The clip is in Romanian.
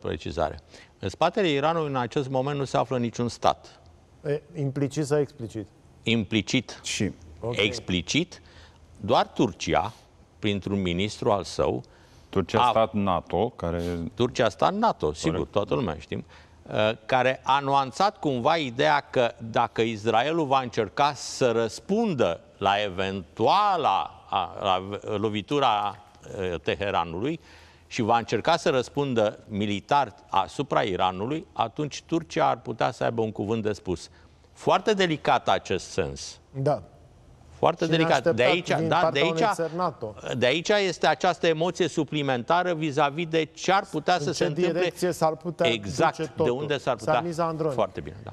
precizare. În spatele Iranului, în acest moment, nu se află niciun stat. E, implicit sau explicit? Implicit. Și. Okay. Explicit, doar Turcia, printr-un ministru al său... Turcia a, stat NATO, care... Turcia stat NATO, sigur, Corect. toată lumea știm, ă, care a nuanțat cumva ideea că dacă Israelul va încerca să răspundă la eventuala a, la lovitura ă, Teheranului, și va încerca să răspundă militar asupra Iranului, atunci Turcia ar putea să aibă un cuvânt de spus. Foarte delicat acest sens. Da. Foarte și delicat. De aici, da, de, aici, NATO. de aici este această emoție suplimentară vis-a-vis -vis de ce ar putea în să ce se întâmple. s-ar putea Exact, de unde s-ar putea. Foarte bine, da.